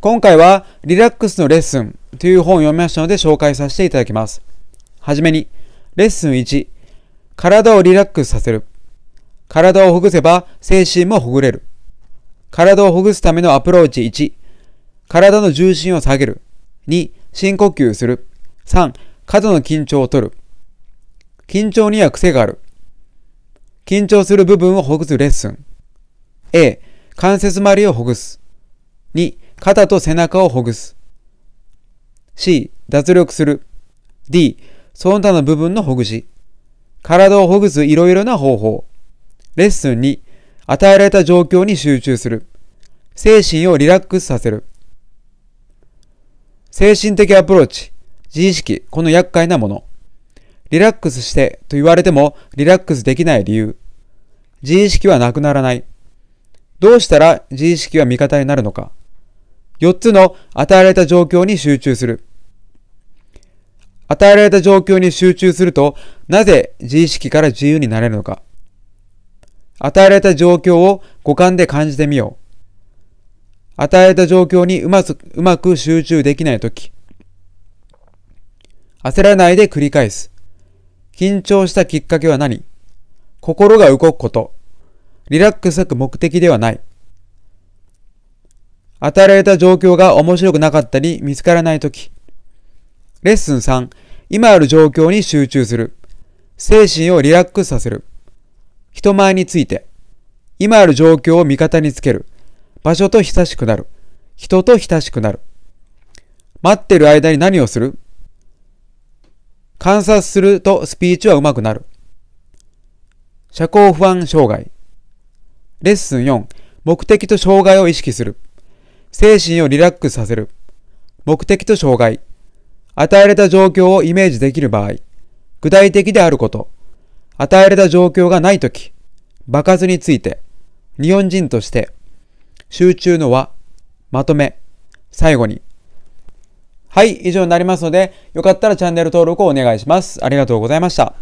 今回はリラックスのレッスンという本を読みましたので紹介させていただきます。はじめに、レッスン1、体をリラックスさせる。体をほぐせば精神もほぐれる。体をほぐすためのアプローチ1、体の重心を下げる。2、深呼吸する。3、過度の緊張を取る。緊張には癖がある。緊張する部分をほぐすレッスン。A、関節周りをほぐす。2、肩と背中をほぐす。C、脱力する。D、その他の部分のほぐし。体をほぐすいろいろな方法。レッスン2、与えられた状況に集中する。精神をリラックスさせる。精神的アプローチ、自意識、この厄介なもの。リラックスしてと言われてもリラックスできない理由。自意識はなくならない。どうしたら自意識は味方になるのか。4つの与えられた状況に集中する。与えられた状況に集中すると、なぜ自意識から自由になれるのか。与えられた状況を五感で感じてみよう。与えられた状況にうまくうまく集中できないとき。焦らないで繰り返す。緊張したきっかけは何心が動くこと。リラックスく目的ではない。与えられた状況が面白くなかったり見つからないとき。レッスン3、今ある状況に集中する。精神をリラックスさせる。人前について。今ある状況を味方につける。場所と親しくなる。人と親しくなる。待ってる間に何をする観察するとスピーチは上手くなる。社交不安障害。レッスン4、目的と障害を意識する。精神をリラックスさせる。目的と障害。与えられた状況をイメージできる場合。具体的であること。与えられた状況がないとき。爆発について。日本人として。集中の輪。まとめ。最後に。はい、以上になりますので、よかったらチャンネル登録をお願いします。ありがとうございました。